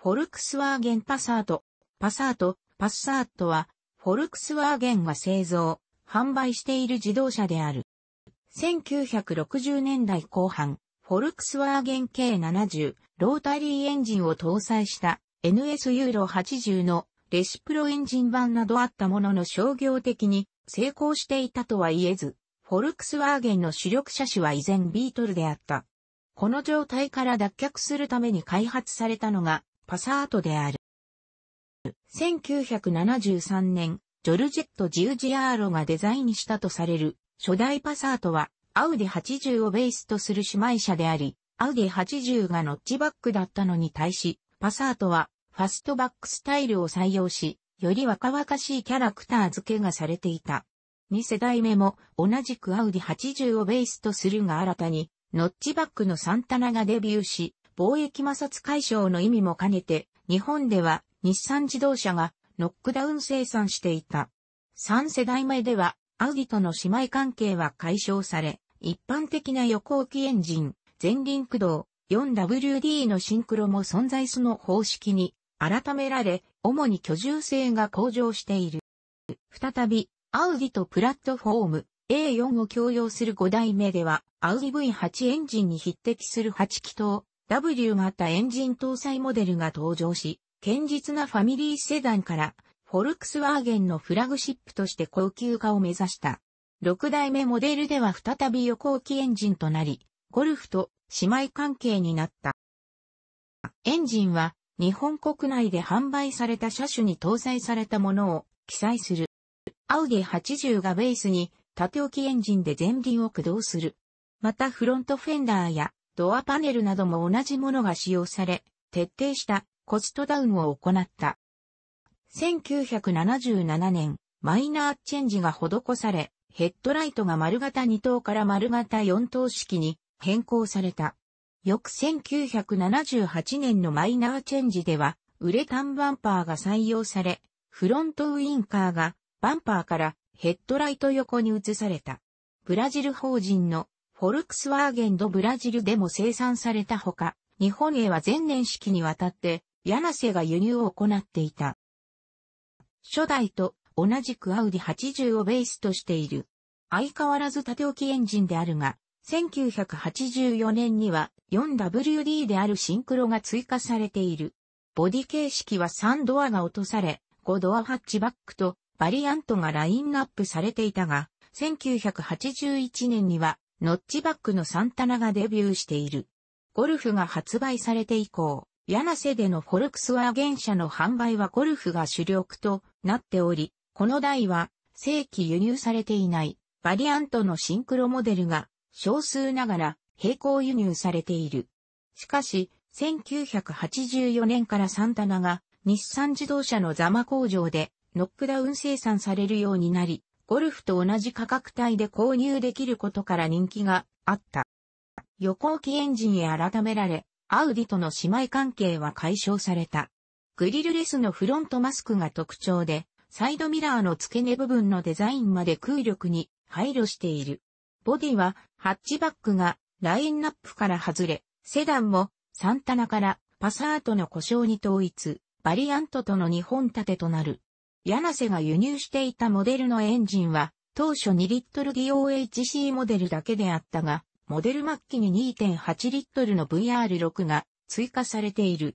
フォルクスワーゲンパサート、パサート、パッサートは、フォルクスワーゲンが製造、販売している自動車である。1960年代後半、フォルクスワーゲン K70、ロータリーエンジンを搭載した NS ユーロ80のレシプロエンジン版などあったものの商業的に成功していたとは言えず、フォルクスワーゲンの主力車種は依然ビートルであった。この状態から脱却するために開発されたのがパサートである。1973年、ジョルジェット・ジウジアーロがデザインしたとされる初代パサートは、アウディ80をベースとする姉妹車であり、アウディ80がノッチバックだったのに対し、パサートはファストバックスタイルを採用し、より若々しいキャラクター付けがされていた。2世代目も同じくアウディ80をベースとするが新たに、ノッチバックのサンタナがデビューし、貿易摩擦解消の意味も兼ねて、日本では日産自動車がノックダウン生産していた。3世代目では、アウディとの姉妹関係は解消され、一般的な横置きエンジン、前輪駆動、4WD のシンクロも存在その方式に改められ、主に居住性が向上している。再び、アウディとプラットフォーム A4 を共用する5代目では、アウディ V8 エンジンに匹敵する8気筒、W 型エンジン搭載モデルが登場し、堅実なファミリーセダンから、フォルクスワーゲンのフラグシップとして高級化を目指した。6代目モデルでは再び横置きエンジンとなり、ゴルフと姉妹関係になった。エンジンは日本国内で販売された車種に搭載されたものを記載する。アウディ80がベースに縦置きエンジンで前輪を駆動する。またフロントフェンダーやドアパネルなども同じものが使用され、徹底したコストダウンを行った。1977年、マイナーチェンジが施され、ヘッドライトが丸型2等から丸型4等式に変更された。翌1978年のマイナーチェンジでは、ウレタンバンパーが採用され、フロントウインカーがバンパーからヘッドライト横に移された。ブラジル法人のフォルクスワーゲンドブラジルでも生産されたほか、日本へは前年式にわたって、柳瀬が輸入を行っていた。初代と同じくアウディ80をベースとしている。相変わらず縦置きエンジンであるが、1984年には 4WD であるシンクロが追加されている。ボディ形式は3ドアが落とされ、5ドアハッチバックとバリアントがラインナップされていたが、1981年にはノッチバックのサンタナがデビューしている。ゴルフが発売されて以降、柳瀬でのフォルクスワーゲン車の販売はゴルフが主力となっており、この台は正規輸入されていないバリアントのシンクロモデルが少数ながら並行輸入されている。しかし、1984年からサンタナが日産自動車のザマ工場でノックダウン生産されるようになり、ゴルフと同じ価格帯で購入できることから人気があった。横置きエンジンへ改められ、アウディとの姉妹関係は解消された。グリルレスのフロントマスクが特徴で、サイドミラーの付け根部分のデザインまで空力に配慮している。ボディはハッチバックがラインナップから外れ、セダンもサンタナからパサートの故障に統一、バリアントとの2本立てとなる。柳瀬が輸入していたモデルのエンジンは、当初2リットル DOHC モデルだけであったが、モデル末期に2.8リットルの VR6 が追加されている。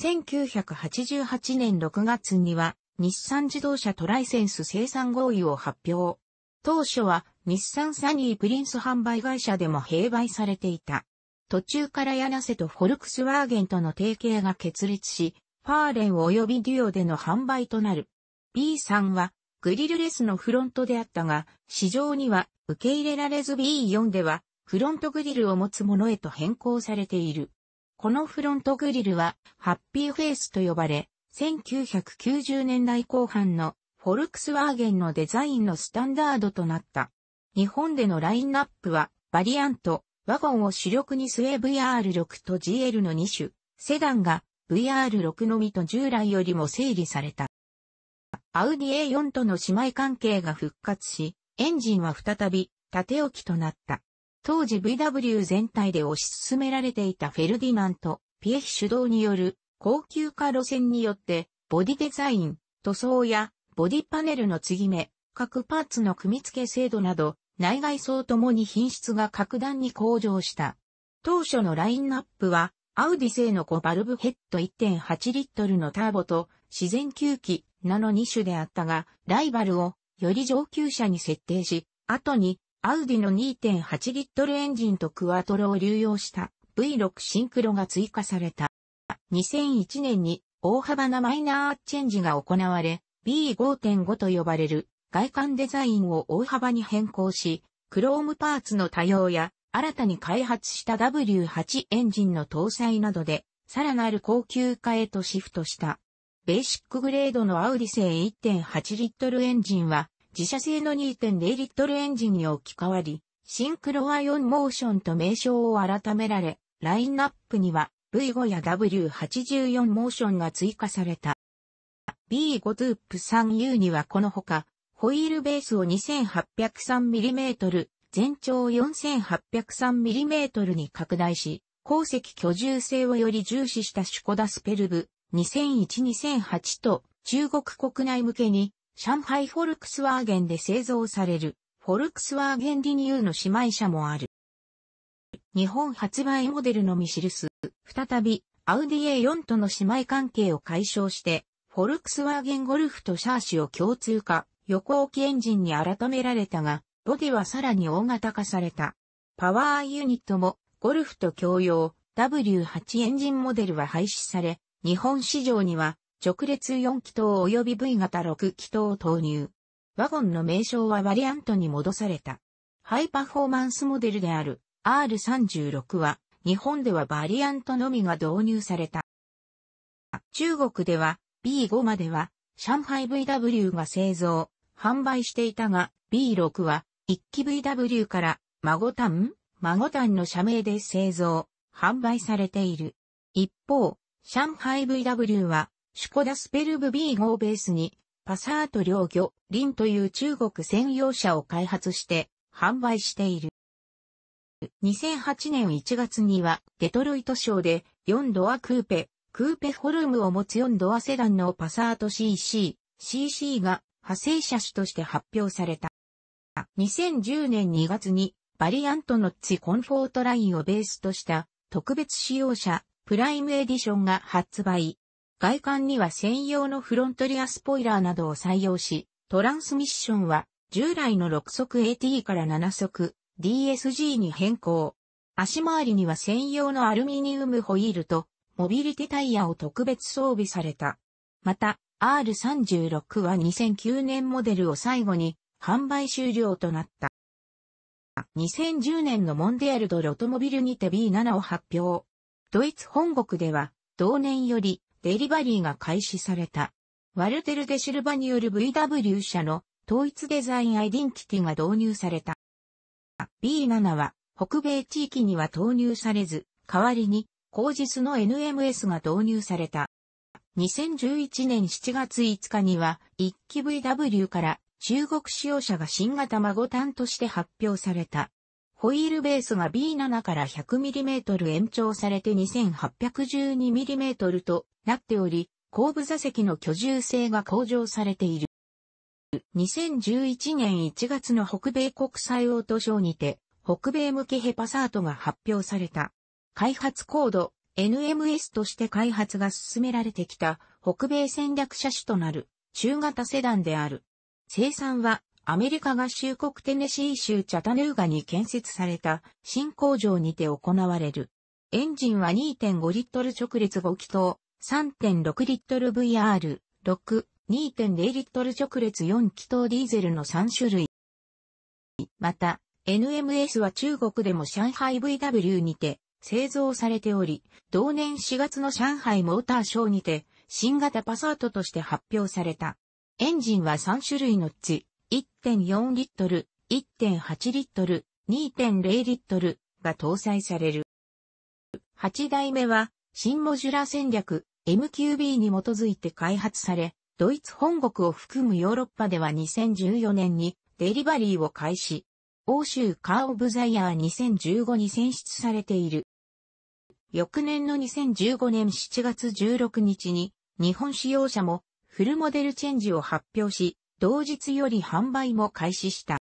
1988年6月には、日産自動車トライセンス生産合意を発表。当初は日産サニープリンス販売会社でも併売されていた。途中から柳瀬とフォルクスワーゲンとの提携が決裂し、ファーレン及びデュオでの販売となる。B さんはグリルレスのフロントであったが、市場には受け入れられず B4 ではフロントグリルを持つものへと変更されている。このフロントグリルはハッピーフェイスと呼ばれ、1990年代後半のフォルクスワーゲンのデザインのスタンダードとなった。日本でのラインナップはバリアント、ワゴンを主力に据え VR6 と GL の2種、セダンが VR6 のみと従来よりも整理された。アウディ A4 との姉妹関係が復活し、エンジンは再び縦置きとなった。当時 VW 全体で推し進められていたフェルディナント、ピエヒ主導による高級化路線によって、ボディデザイン、塗装やボディパネルの継ぎ目、各パーツの組み付け精度など、内外装ともに品質が格段に向上した。当初のラインナップは、アウディ製の5バルブヘッド1.8リットルのターボと自然吸気ナの2種であったが、ライバルをより上級車に設定し、後にアウディの2.8リットルエンジンとクワトロを流用した V6 シンクロが追加された。2001年に大幅なマイナーチェンジが行われ、B5.5 と呼ばれる外観デザインを大幅に変更し、クロームパーツの多様や新たに開発した W8 エンジンの搭載などで、さらなる高級化へとシフトした。ベーシックグレードのアウディ製1.8リットルエンジンは、自社製の2.0リットルエンジンに置き換わり、シンクロアイオンモーションと名称を改められ、ラインナップには V5 や W84 モーションが追加された。B5 トゥープ 3U にはこのほか、ホイールベースを 2803mm、全長 4803mm に拡大し、鉱石居住性をより重視したシュコダスペルブ2001-2008と中国国内向けに上海フォルクスワーゲンで製造されるフォルクスワーゲンリニューの姉妹車もある。日本発売モデルのみ記す。再びアウディ A4 との姉妹関係を解消してフォルクスワーゲンゴルフとシャーシを共通化、横置きエンジンに改められたが、ボディはさらに大型化された。パワーユニットもゴルフと共用 W8 エンジンモデルは廃止され、日本市場には直列4気筒及び V 型6気筒を投入。ワゴンの名称はバリアントに戻された。ハイパフォーマンスモデルである R36 は日本ではバリアントのみが導入された。中国では B5 までは上海 VW が製造、販売していたが B6 は一機 VW から孫タン、孫タンの社名で製造、販売されている。一方、上海 VW は、シュコダスペルブ B5 をベースに、パサート両魚、リンという中国専用車を開発して販売している。2008年1月にはデトロイト省で4ドアクーペ、クーペフォルムを持つ4ドアセダンのパサート CC、CC が派生車種として発表された。2010年2月にバリアントノッチコンフォートラインをベースとした特別使用車プライムエディションが発売。外観には専用のフロントリアスポイラーなどを採用し、トランスミッションは従来の6速 AT から7速 DSG に変更。足回りには専用のアルミニウムホイールとモビリティタイヤを特別装備された。また、R36 は2009年モデルを最後に販売終了となった。2010年のモンデアルドロトモビルにて B7 を発表。ドイツ本国では、同年よりデリバリーが開始された。ワルテル・デシルバによる VW 社の統一デザインアイデンティティが導入された。B7 は北米地域には投入されず、代わりに後日の NMS が導入された。2011年7月5日には、1機 VW から中国使用者が新型孫端として発表された。ホイールベースが B7 から 100mm 延長されて 2812mm となっており、後部座席の居住性が向上されている。2011年1月の北米国際オートショーにて、北米向けヘパサートが発表された。開発コード NMS として開発が進められてきた北米戦略車種となる中型セダンである。生産はアメリカ合衆国テネシー州チャタヌーガに建設された新工場にて行われる。エンジンは2.5リットル直列5気筒、3.6リットル VR、6、2.0リットル直列4気筒ディーゼルの3種類。また、NMS は中国でも上海 VW にて製造されており、同年4月の上海モーターショーにて新型パサートとして発表された。エンジンは3種類のうち、1.4リットル、1.8リットル、2.0リットルが搭載される。8代目は、新モジュラ戦略 MQB に基づいて開発され、ドイツ本国を含むヨーロッパでは2014年にデリバリーを開始。欧州カーオブザイヤー2015に選出されている。翌年の2015年7月16日に日本使用者もフルモデルチェンジを発表し、同日より販売も開始した。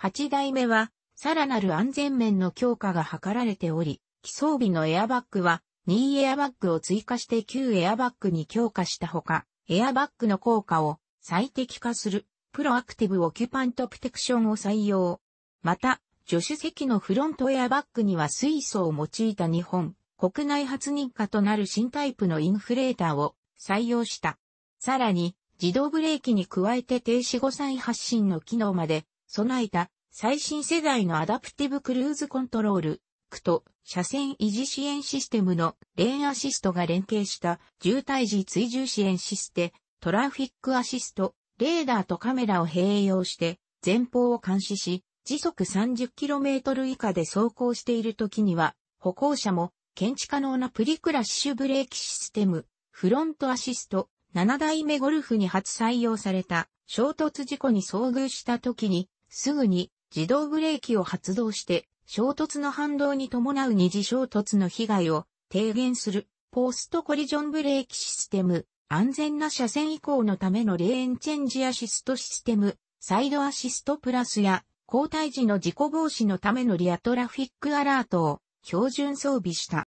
8代目は、さらなる安全面の強化が図られており、既装備のエアバッグは、2エアバッグを追加して9エアバッグに強化したほか、エアバッグの効果を最適化する、プロアクティブオキュパントプテクションを採用。また、助手席のフロントエアバッグには水素を用いた日本、国内初認可となる新タイプのインフレーターを採用した。さらに、自動ブレーキに加えて停止後再発進の機能まで備えた最新世代のアダプティブクルーズコントロール、区と車線維持支援システムのレーンアシストが連携した渋滞時追従支援システ、トラフィックアシスト、レーダーとカメラを併用して前方を監視し、時速 30km 以下で走行している時には、歩行者も検知可能なプリクラッシュブレーキシステム、フロントアシスト、7代目ゴルフに初採用された衝突事故に遭遇した時に、すぐに自動ブレーキを発動して、衝突の反動に伴う二次衝突の被害を低減するポストコリジョンブレーキシステム、安全な車線移行のためのレーンチェンジアシストシステム、サイドアシストプラスや、交代時の事故防止のためのリアトラフィックアラートを標準装備した。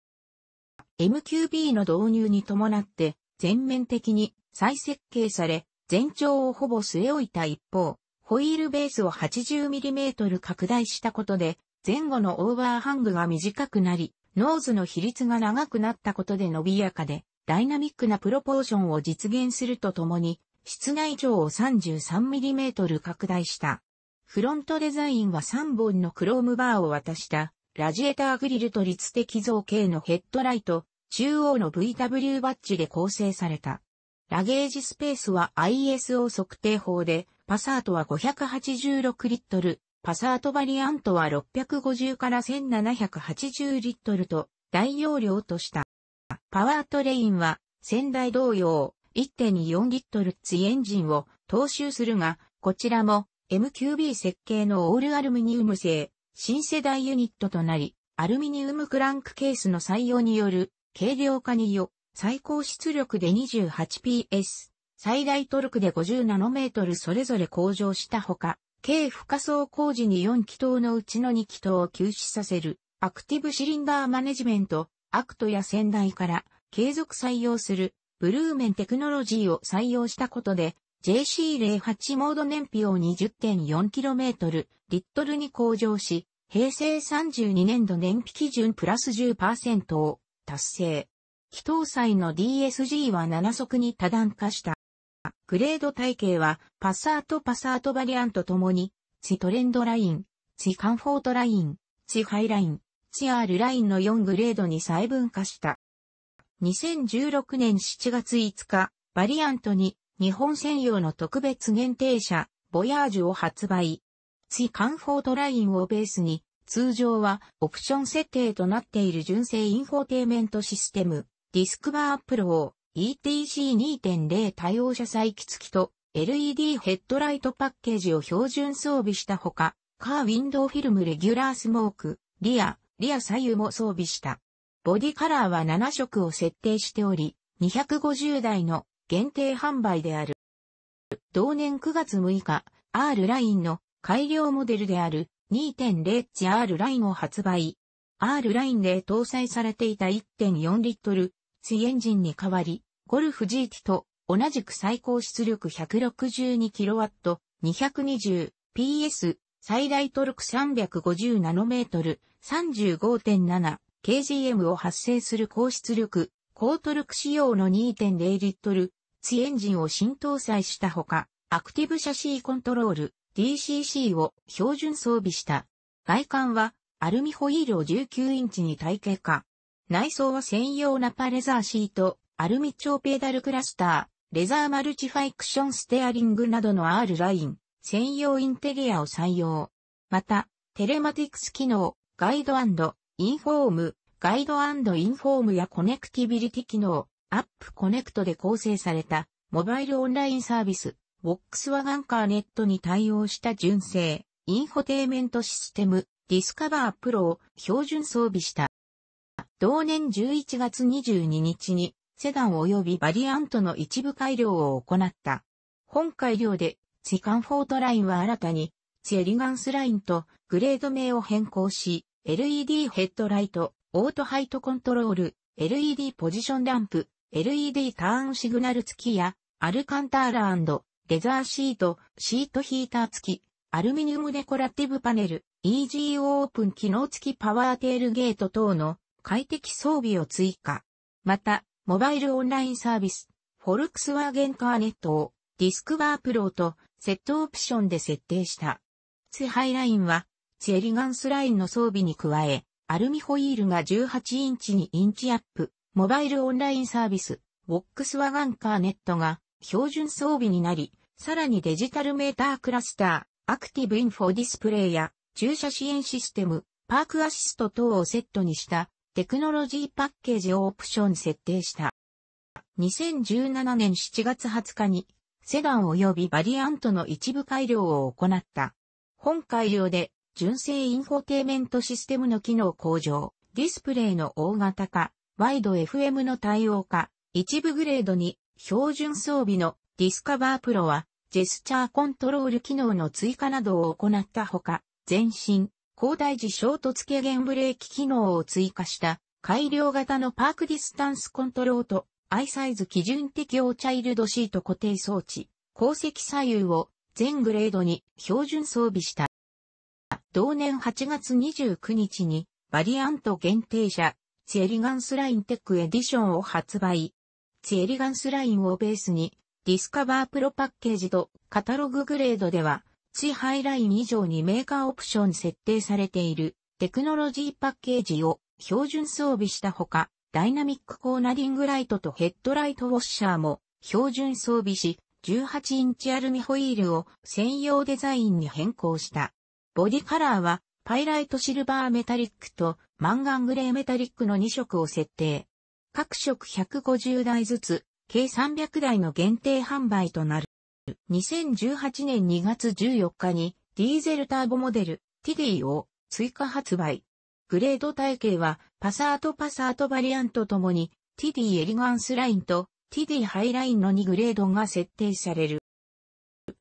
MQB の導入に伴って、全面的に再設計され、全長をほぼ据え置いた一方、ホイールベースを 80mm 拡大したことで、前後のオーバーハングが短くなり、ノーズの比率が長くなったことで伸びやかで、ダイナミックなプロポーションを実現するとともに、室内上を 33mm 拡大した。フロントデザインは3本のクロームバーを渡した、ラジエーターグリルと立的造形のヘッドライト、中央の VW バッジで構成された。ラゲージスペースは ISO 測定法で、パサートは586リットル、パサートバリアントは650から1780リットルと大容量とした。パワートレインは先代同様1.4リットルツイエンジンを踏襲するが、こちらも MQB 設計のオールアルミニウム製新世代ユニットとなり、アルミニウムクランクケースの採用による軽量化によ、最高出力で 28PS、最大トルクで50ナノメートルそれぞれ向上したほか、軽負荷装工時に4気筒のうちの2気筒を休止させる、アクティブシリンダーマネジメント、アクトや先代から継続採用する、ブルーメンテクノロジーを採用したことで、JC08 モード燃費を 20.4km リットルに向上し、平成32年度燃費基準プラス10%を達成。非搭載の DSG は7速に多段化した。グレード体系は、パサートパサートバリアントともに、チトレンドライン、チカンフォートライン、チハイライン、チアールラインの4グレードに細分化した。2016年7月5日、バリアントに日本専用の特別限定車、ボヤージュを発売。チカンフォートラインをベースに通常はオプション設定となっている純正インフォテイメントシステム、ディスクバープロを ETC2.0 対応車載機付きと LED ヘッドライトパッケージを標準装備したほか、カーウィンドウフィルムレギュラースモーク、リア、リア左右も装備した。ボディカラーは7色を設定しており、250台の限定販売である。同年9月6日、R ラインの改良モデルである2.0 h R ラインを発売。R ラインで搭載されていた1.4リットル、水エンジンに代わり、ゴルフ GT と同じく最高出力 162kW220PS 最大トルク3 5 0トル、3 5 7 k g m を発生する高出力、高トルク仕様の2.0リットル、ツエンジンを新搭載したほか、アクティブシャシーコントロール、DCC を標準装備した。外観はアルミホイールを19インチに体系化。内装は専用ナパレザーシート、アルミ超ペダルクラスター、レザーマルチファイクションステアリングなどの R ライン、専用インテリアを採用。また、テレマティクス機能、ガイドインフォーム、ガイドインフォームやコネクティビリティ機能、アップコネクトで構成された、モバイルオンラインサービス、ボックスワガンカーネットに対応した純正、インフォテイメントシステム、ディスカバープロを標準装備した。同年11月22日に、セダン及びバリアントの一部改良を行った。本改良で、ツイカンフォートラインは新たに、ツエリガンスラインとグレード名を変更し、LED ヘッドライト、オートハイトコントロール、LED ポジションランプ、LED ターンシグナル付きや、アルカンターラレザーシート、シートヒーター付き、アルミニウムデコラティブパネル、EG o オープン機能付きパワーテールゲート等の快適装備を追加。また、モバイルオンラインサービス、フォルクスワーゲンカーネットをディスクバープロとセットオプションで設定した。ツハイラインは、ツエリガンスラインの装備に加え、アルミホイールが18インチにインチアップ、モバイルオンラインサービス、ウォックスワガンカーネットが標準装備になり、さらにデジタルメータークラスター、アクティブインフォディスプレイや駐車支援システム、パークアシスト等をセットにしたテクノロジーパッケージをオプション設定した。2017年7月20日にセダン及びバリアントの一部改良を行った。本改良で純正インフォテイメントシステムの機能向上、ディスプレイの大型化、ワイド FM の対応化、一部グレードに標準装備のディスカバープロはジェスチャーコントロール機能の追加などを行ったほか、前身、高台時衝突軽減ブレーキ機能を追加した改良型のパークディスタンスコントロールとアイサイズ基準適用チャイルドシート固定装置、後席左右を全グレードに標準装備した。同年8月29日にバリアント限定車、ツエリガンスラインテックエディションを発売。ツエリガンスラインをベースにディスカバープロパッケージとカタロググレードでは、地ハイライン以上にメーカーオプション設定されているテクノロジーパッケージを標準装備したほか、ダイナミックコーナリングライトとヘッドライトウォッシャーも標準装備し、18インチアルミホイールを専用デザインに変更した。ボディカラーはパイライトシルバーメタリックとマンガングレーメタリックの2色を設定。各色150台ずつ計300台の限定販売となる。2018年2月14日にディーゼルターボモデルティディを追加発売。グレード体系はパサートパサートバリアントともにティディエリガンスラインとティディハイラインの2グレードが設定される。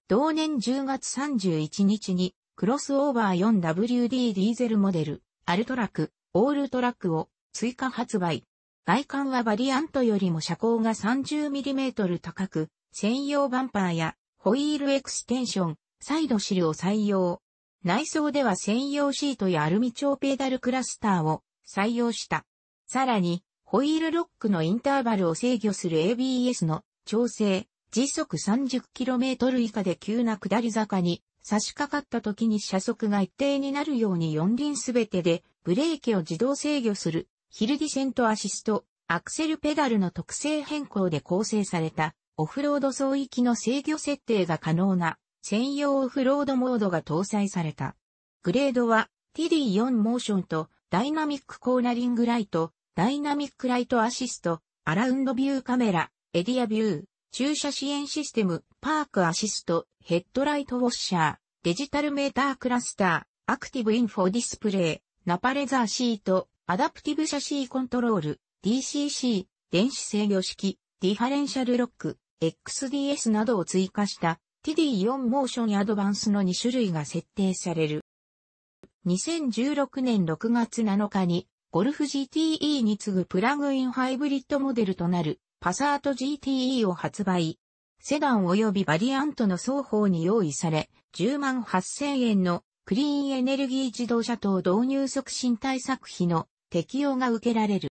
同年10月31日にクロスオーバー 4WD ディーゼルモデルアルトラック、オールトラックを追加発売。外観はバリアントよりも車高が 30mm 高く、専用バンパーやホイールエクステンション、サイドシルを採用。内装では専用シートやアルミ調ペダルクラスターを採用した。さらに、ホイールロックのインターバルを制御する ABS の調整、時速 30km 以下で急な下り坂に差し掛かった時に車速が一定になるように四輪すべてでブレーキを自動制御するヒルディセントアシスト、アクセルペダルの特性変更で構成された、オフロード総域の制御設定が可能な、専用オフロードモードが搭載された。グレードは、TD4 モーションと、ダイナミックコーナリングライト、ダイナミックライトアシスト、アラウンドビューカメラ、エリアビュー、駐車支援システム、パークアシスト、ヘッドライトウォッシャー、デジタルメータークラスター、アクティブインフォディスプレイ、ナパレザーシート、アダプティブシャシーコントロール、DCC、電子制御式、ディファレンシャルロック、XDS などを追加した TD4 モーションアドバンスの2種類が設定される。2016年6月7日に、ゴルフ GTE に次ぐプラグインハイブリッドモデルとなる、パサート GTE を発売。セダン及びバリアントの双方に用意され、10万8000円のクリーンエネルギー自動車等導入促進対策費の適用が受けられる。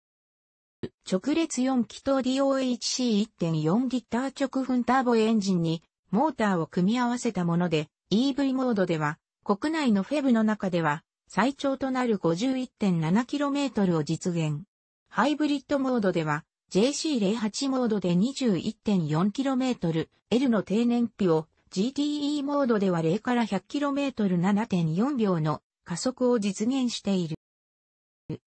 直列4気筒 DOHC1.4 リッター直噴ターボエンジンにモーターを組み合わせたもので EV モードでは国内のフェブの中では最長となる 51.7km を実現。ハイブリッドモードでは JC08 モードで 21.4km、L の低燃費を GTE モードでは0から 100km7.4 秒の加速を実現している。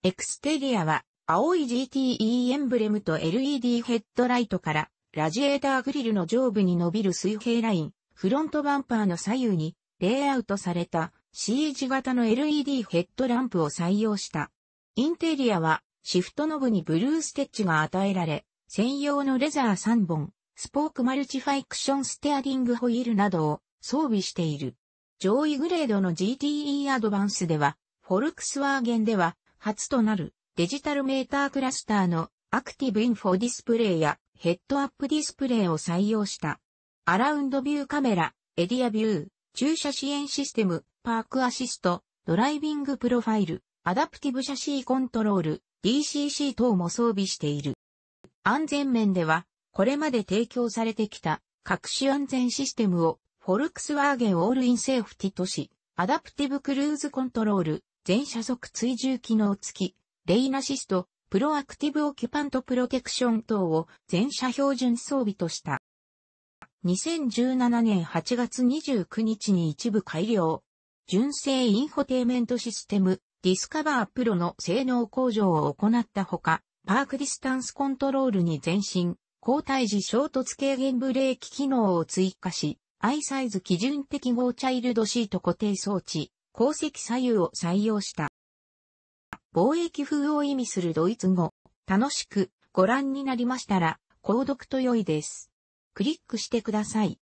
エクステリアは、青い GTE エンブレムと LED ヘッドライトから、ラジエーターグリルの上部に伸びる水平ライン、フロントバンパーの左右に、レイアウトされた C 字型の LED ヘッドランプを採用した。インテリアは、シフトノブにブルーステッチが与えられ、専用のレザー3本、スポークマルチファイクションステアリングホイールなどを装備している。上位グレードの GTE アドバンスでは、フォルクスワーゲンでは初となるデジタルメータークラスターのアクティブインフォディスプレイやヘッドアップディスプレイを採用した。アラウンドビューカメラ、エリアビュー、駐車支援システム、パークアシスト、ドライビングプロファイル、アダプティブシャシーコントロール、DCC 等も装備している。安全面では、これまで提供されてきた各種安全システムをフォルクスワーゲンオールインセーフティとし、アダプティブクルーズコントロール、全車速追従機能付き、レイナシスト、プロアクティブオキュパントプロテクション等を全車標準装備とした。2017年8月29日に一部改良。純正インフォテイメントシステム、ディスカバープロの性能向上を行ったほか、パークディスタンスコントロールに前進、後退時衝突軽減ブレーキ機能を追加し、アイサイズ基準適合チャイルドシート固定装置、鉱石左右を採用した。貿易風を意味するドイツ語。楽しくご覧になりましたら、購読と良いです。クリックしてください。